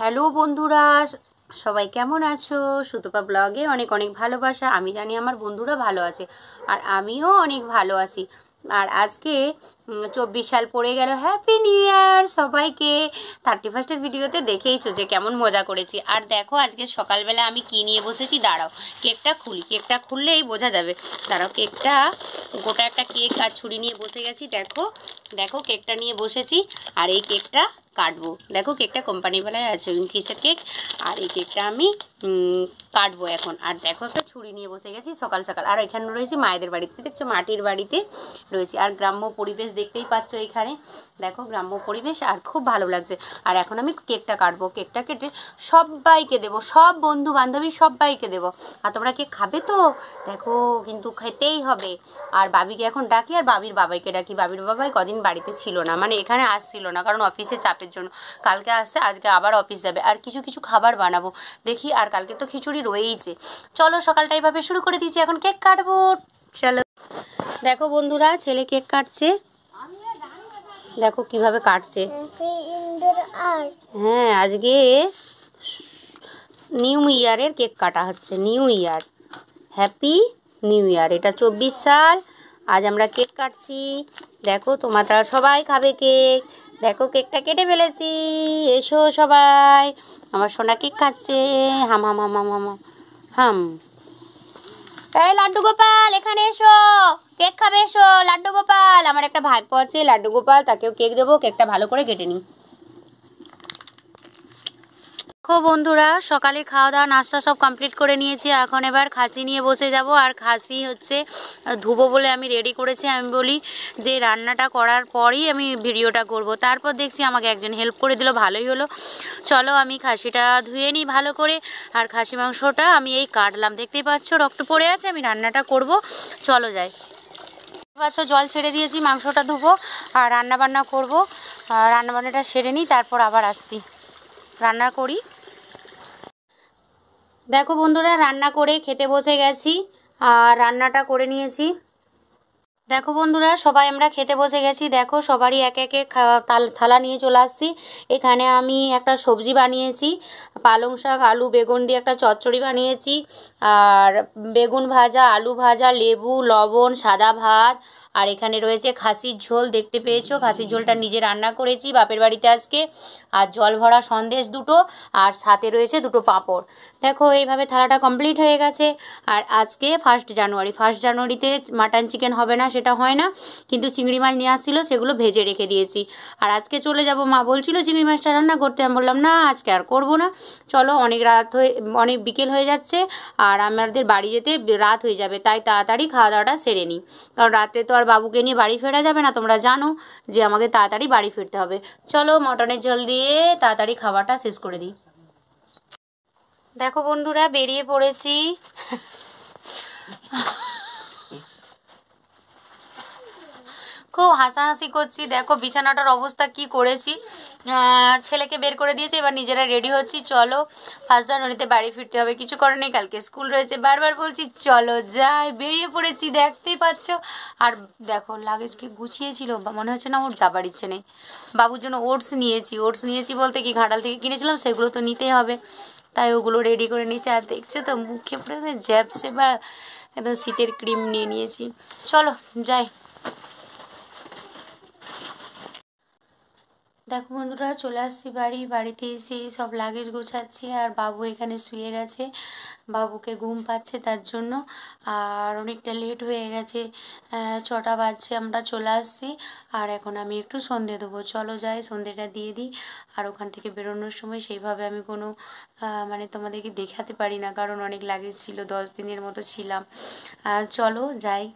hello বন্ধুরা সবাই কেমন আছো সুতপা ব্লগে অনেক অনেক ভালোবাসা আমি জানি আমার বন্ধুরা ভালো আছে আর আমিও অনেক ভালো আছি আর আজকে চব্বিশ সাল পড়ে গেল হ্যাপি নিউ ইয়ার সবাইকে থার্টি ফার্স্টের ভিডিওতে দেখেইছো যে কেমন মজা করেছি আর দেখো আজকে সকালবেলা আমি কি নিয়ে বসেছি দাঁড়াও কেকটা খুলি কেকটা খুললেই বোঝা যাবে দাঁড়াও কেকটা গোটা একটা কেক আর ছুরি নিয়ে বসে গেছি দেখো দেখো কেকটা নিয়ে বসেছি আর এই কেকটা কাটবো দেখো কেকটা বেলায় আছে কিসের কেক আর এই কেকটা আমি কাটবো এখন আর দেখো একটা ছুরি নিয়ে বসে গেছি সকাল সকাল আর এখানে রয়েছে মায়েদের বাড়িতে দেখছো মাটির বাড়িতে রয়েছে আর গ্রাম্য পরিবেশ দেখতেই পাচ্ছ এখানে দেখো গ্রাম্য পরিবেশ আর খুব ভালো লাগছে আর এখন আমি কেকটা কাটবো কেকটা কেটে সবাইকে দেবো সব বন্ধু বান্ধবী সবাইকে দেবো আর তোমরা কেক খাবে তো দেখো কিন্তু খেতেই হবে আর বাবিকে এখন ডাকি আর বাবির বাবাইকে ডাকি বাবির বাবাই কদিন বাড়িতে ছিল না মানে এখানে আসছিল না কারণ অফিসে চাপ রাতের জন্য কালকে আসছে আজকে আবার অফিস যাবে আর কিছু কিছু খাবার বানাবো দেখি আর কালকে তো খিচুড়ি রয়েইছে চলো সকালটা এইভাবে শুরু করে দিয়েছি এখন কেক কাটবো চলো দেখো বন্ধুরা ছেলে কেক কাটছে দেখো কিভাবে কাটছে হ্যাঁ আজকে নিউ ইয়ারের কেক কাটা হচ্ছে new year happy new year এটা চব্বিশ সাল আজ আমরা কেক কাটছি দেখো তোমরা সবাই খাবে কেক দেখো কেকটা কেটে ফেলেছি এসো সবাই আমার সোনা কেক খাচ্ছে হাম হাম হাম হাম হাম হাম এই লাড্ডু গোপাল এখানে এসো কেক খাবে এসো লাড্ডু গোপাল আমার একটা ভাইপো আছে লাড্ডু গোপাল তাকেও কেক দেবো কেকটা ভালো করে কেটে নিই খো বন্ধুরা সকালে খাওয়া দাওয়া নাস্তা সব কমপ্লিট করে নিয়েছি এখন এবার খাসি নিয়ে বসে যাব আর খাসি হচ্ছে ধুবো বলে আমি রেডি করেছি আমি বলি যে রান্নাটা করার পরই আমি ভিডিওটা করব তারপর দেখছি আমাকে একজন হেল্প করে দিল ভালোই হলো চলো আমি খাসিটা ধুয়ে নিই ভালো করে আর খাসি মাংসটা আমি এই কাটলাম দেখতেই পাচ্ছ রক্ত পড়ে আছে আমি রান্নাটা করব চলো যাই পাচ্ছ জল ছেড়ে দিয়েছি মাংসটা ধুবো আর রান্নাবান্না করবো রান্নাবান্নাটা সেরে নিই তারপর আবার আসছি রান্না করি দেখো বন্ধুরা রান্না করে খেতে বসে গেছি আর রান্নাটা করে নিয়েছি দেখো বন্ধুরা সবাই আমরা খেতে বসে গেছি দেখো সবারই এক একে থালা নিয়ে চলে আসছি এখানে আমি একটা সবজি বানিয়েছি পালং শাক আলু বেগুন দিয়ে একটা চচ্চড়ি বানিয়েছি আর বেগুন ভাজা আলু ভাজা লেবু লবণ সাদা ভাত আর এখানে রয়েছে খাসির ঝোল দেখতে পেয়েছো খাসির ঝোলটা নিজে রান্না করেছি বাপের বাড়িতে আজকে আর জল ভরা সন্দেশ দুটো আর সাথে রয়েছে দুটো পাঁপড় দেখো এইভাবে থালাটা কমপ্লিট হয়ে গেছে আর আজকে ফার্স্ট জানুয়ারি ফার্স্ট জানুয়ারিতে মাটন চিকেন হবে না সেটা হয় না কিন্তু চিংড়ি মাছ নিয়ে আসছিলো সেগুলো ভেজে রেখে দিয়েছি আর আজকে চলে যাব মা বলছিল চিংড়ি মাছটা রান্না করতে আমি বললাম না আজকে আর করবো না চলো অনেক রাত হয়ে অনেক বিকেল হয়ে যাচ্ছে আর আমাদের বাড়ি যেতে রাত হয়ে যাবে তাই তাড়াতাড়ি খাওয়া দাওয়াটা সেরে নিই কারণ রাতে তো আর আর বাবুকে নিয়ে বাড়ি ফেরা যাবে না তোমরা জানো যে আমাকে তাড়াতাড়ি বাড়ি ফিরতে হবে চলো মটনের জল দিয়ে তাড়াতাড়ি খাবারটা শেষ করে দিই দেখো বন্ধুরা বেরিয়ে পড়েছি খুব হাসাহাসি করছি দেখো বিছানাটার অবস্থা কি করেছি ছেলেকে বের করে দিয়েছি এবার নিজেরা রেডি হচ্ছি চলো ফার্স্ট জানুয়ারিতে বাড়ি ফিরতে হবে কিছু নেই কালকে স্কুল রয়েছে বারবার বলছি চলো যাই বেরিয়ে পড়েছি দেখতেই পাচ্ছ আর দেখো লাগেজকে গুছিয়েছিল মনে হচ্ছে না ওর যাবার ইচ্ছে নেই বাবুর জন্য ওটস নিয়েছি ওটস নিয়েছি বলতে কি ঘাটাল থেকে কিনেছিলাম সেগুলো তো নিতেই হবে তাই ওগুলো রেডি করে নিয়েছি আর দেখছে তো মুখে পড়ে জ্যাপছে বা একদম শীতের ক্রিম নিয়ে নিয়েছি চলো যাই দেখো বন্ধুরা চলে আসছি বাড়ি বাড়িতে এসে সব লাগেজ গোছাচ্ছি আর বাবু এখানে শুয়ে গেছে বাবুকে ঘুম পাচ্ছে তার জন্য আর অনেকটা লেট হয়ে গেছে ছটা বাজছে আমরা চলে আসছি আর এখন আমি একটু সন্ধে দেবো চলো যাই সন্ধেটা দিয়ে দিই আর ওখান থেকে বেরোনোর সময় সেইভাবে আমি কোনো মানে তোমাদেরকে দেখাতে পারি না কারণ অনেক লাগেজ ছিল দশ দিনের মতো ছিলাম চলো যাই